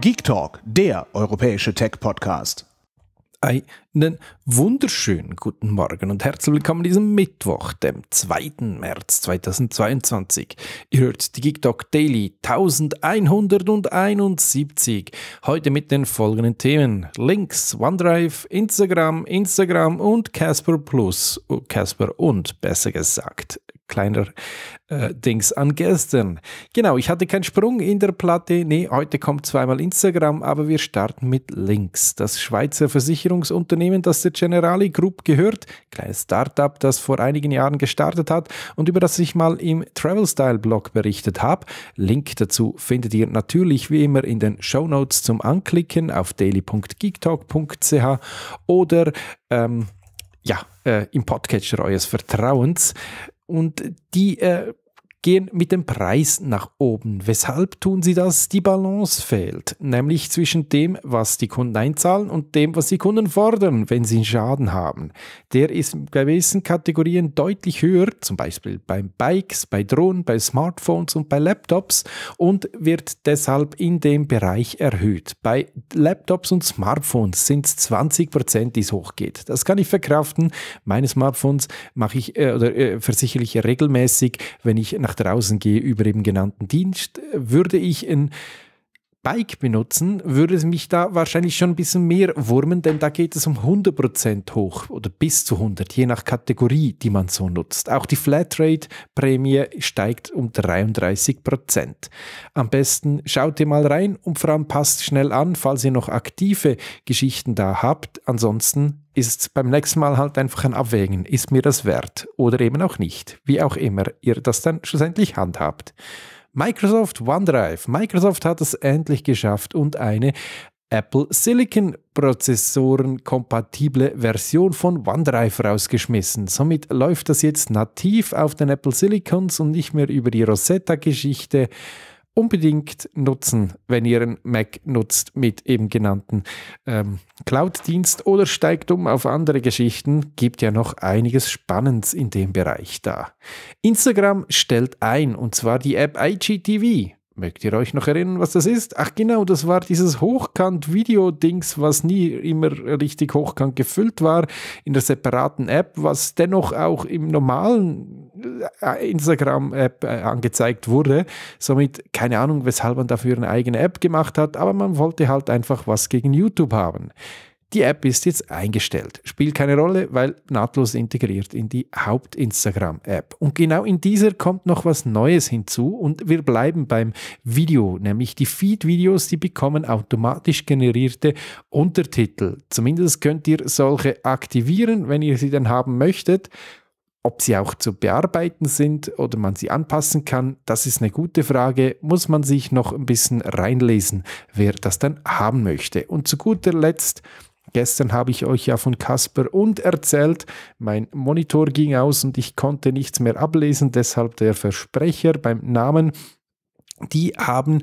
Geek Talk, der europäische Tech-Podcast. Einen wunderschönen guten Morgen und herzlich willkommen an diesem Mittwoch, dem 2. März 2022. Ihr hört die Geek Talk Daily 1171. Heute mit den folgenden Themen: Links, OneDrive, Instagram, Instagram und Casper Plus. Oh, Casper und besser gesagt kleiner äh, Dings an gestern. Genau, ich hatte keinen Sprung in der Platte. Nee, heute kommt zweimal Instagram, aber wir starten mit Links. Das Schweizer Versicherungsunternehmen, das der Generali Group gehört, kleines Startup, das vor einigen Jahren gestartet hat und über das ich mal im Travel Style Blog berichtet habe. Link dazu findet ihr natürlich wie immer in den Show Notes zum Anklicken auf daily.geektalk.ch oder ähm, ja, äh, im Podcatcher eures Vertrauens. Und die äh, gehen mit dem Preis nach oben. Weshalb tun sie das? Die Balance fehlt, nämlich zwischen dem, was die Kunden einzahlen und dem, was die Kunden fordern, wenn sie einen Schaden haben. Der ist in gewissen Kategorien deutlich höher, zum Beispiel bei Bikes, bei Drohnen, bei Smartphones und bei Laptops und wird deshalb in dem Bereich erhöht. Bei Laptops und Smartphones sind es 20 Prozent, die es hochgeht. Das kann ich verkraften. Meine Smartphones mache ich äh, oder äh, versichere ich regelmäßig, wenn ich nach nach draußen gehe über eben genannten Dienst, würde ich ein Bike benutzen, würde es mich da wahrscheinlich schon ein bisschen mehr wurmen, denn da geht es um 100% hoch oder bis zu 100, je nach Kategorie, die man so nutzt. Auch die Flatrate-Prämie steigt um 33%. Am besten schaut ihr mal rein und vor allem passt schnell an, falls ihr noch aktive Geschichten da habt. Ansonsten ist beim nächsten Mal halt einfach ein Abwägen. Ist mir das wert oder eben auch nicht? Wie auch immer ihr das dann schlussendlich handhabt. Microsoft OneDrive. Microsoft hat es endlich geschafft und eine Apple Silicon Prozessoren kompatible Version von OneDrive rausgeschmissen. Somit läuft das jetzt nativ auf den Apple Silicons und nicht mehr über die Rosetta-Geschichte unbedingt nutzen, wenn ihr einen Mac nutzt mit eben genannten ähm, Cloud-Dienst oder steigt um auf andere Geschichten, gibt ja noch einiges Spannendes in dem Bereich da. Instagram stellt ein, und zwar die App IGTV. Mögt ihr euch noch erinnern, was das ist? Ach genau, das war dieses Hochkant-Video-Dings, was nie immer richtig hochkant gefüllt war in der separaten App, was dennoch auch im normalen äh, Instagram-App äh, angezeigt wurde. Somit keine Ahnung, weshalb man dafür eine eigene App gemacht hat, aber man wollte halt einfach was gegen YouTube haben. Die App ist jetzt eingestellt, spielt keine Rolle, weil nahtlos integriert in die Haupt-Instagram-App. Und genau in dieser kommt noch was Neues hinzu und wir bleiben beim Video, nämlich die Feed-Videos, die bekommen automatisch generierte Untertitel. Zumindest könnt ihr solche aktivieren, wenn ihr sie dann haben möchtet. Ob sie auch zu bearbeiten sind oder man sie anpassen kann, das ist eine gute Frage, muss man sich noch ein bisschen reinlesen, wer das dann haben möchte. Und zu guter Letzt, gestern habe ich euch ja von Casper und erzählt, mein Monitor ging aus und ich konnte nichts mehr ablesen, deshalb der Versprecher beim Namen. Die haben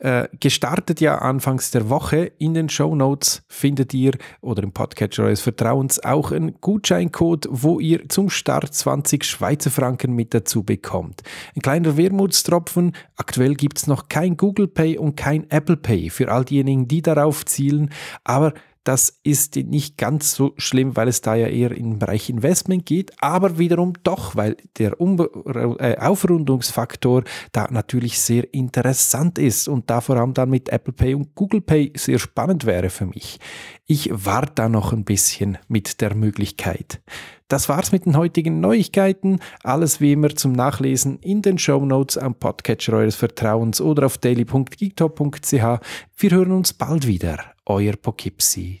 äh, gestartet ja anfangs der Woche. In den Show Notes findet ihr oder im Podcatcher eures Vertrauens auch einen Gutscheincode, wo ihr zum Start 20 Schweizer Franken mit dazu bekommt. Ein kleiner Wermutstropfen. Aktuell gibt es noch kein Google Pay und kein Apple Pay für all diejenigen, die darauf zielen. Aber das ist nicht ganz so schlimm, weil es da ja eher im Bereich Investment geht, aber wiederum doch, weil der um äh, Aufrundungsfaktor da natürlich sehr interessant ist und da vor allem dann mit Apple Pay und Google Pay sehr spannend wäre für mich. Ich warte da noch ein bisschen mit der Möglichkeit. Das war's mit den heutigen Neuigkeiten. Alles wie immer zum Nachlesen in den Show Notes am Podcatcher eures Vertrauens oder auf daily.geektop.ch. Wir hören uns bald wieder. Euer Poughkeepsie